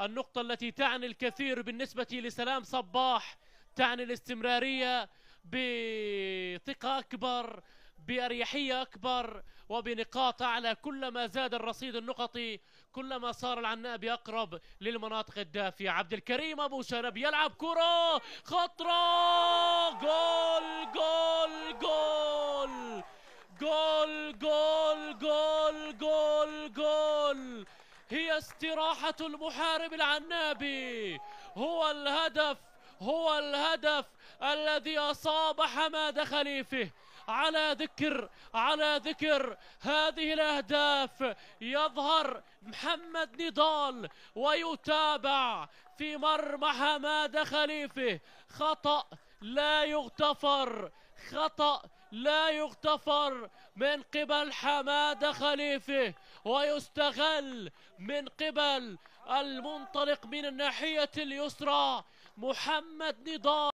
النقطة التي تعني الكثير بالنسبة لسلام صباح تعني الاستمرارية بثقة أكبر بأريحية أكبر وبنقاط أعلى كلما زاد الرصيد النقطي كلما صار العناب أقرب للمناطق الدافئة عبد الكريم أبو شنب يلعب كرة خطرة جول جول جول جول جول هي استراحة المحارب العنابي هو الهدف هو الهدف الذي أصاب حماد خليفه على ذكر على ذكر هذه الأهداف يظهر محمد نضال ويتابع في مرمى حماد خليفه خطأ لا يغتفر خطأ لا يغتفر من قبل حمادة خليفة ويستغل من قبل المنطلق من الناحية اليسرى محمد نضال